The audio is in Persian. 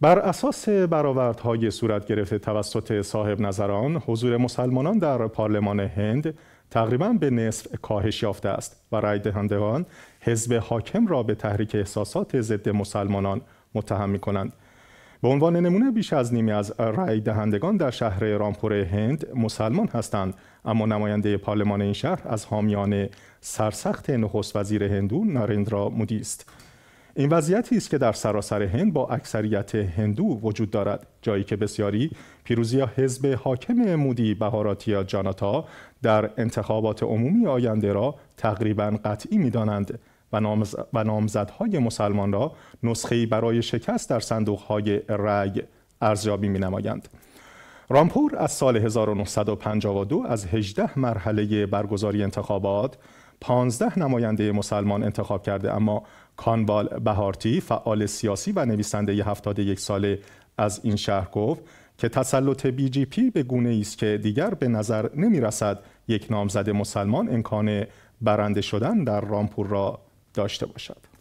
بر اساس برآوردهای صورت گرفته توسط صاحب نظران حضور مسلمانان در پارلمان هند تقریبا به نصف کاهش یافته است و رای دهندگان حزب حاکم را به تحریک احساسات ضد مسلمانان متهم می کنند. به عنوان نمونه بیش از نیمی از رای دهندگان در شهر رامپور هند مسلمان هستند اما نماینده پارلمان این شهر از حامیان سرسخت نخست وزیر هندو نارندرا مودی است. این وضعیتی است که در سراسر هند با اکثریت هندو وجود دارد جایی که بسیاری پیروزی حزب حاکم مودی بهاراتیا جاناتا در انتخابات عمومی آینده را تقریبا قطعی می‌دانند و, نامزدهای مسلمان را نسخه‌ای برای شکست در صندوق‌های رأی ارزیابی می‌نمایند. رامپور از سال 1952 از 18 مرحله برگزاری انتخابات 15 نماینده مسلمان انتخاب کرده اما کانبال بهارتی فعال سیاسی و نویسنده 71 ساله از این شهر گفت که تسلط بی جی پی به گونه ای است که دیگر به نظر نمی رسد یک نامزد مسلمان امکان برنده شدن در رامپور را داشته باشد.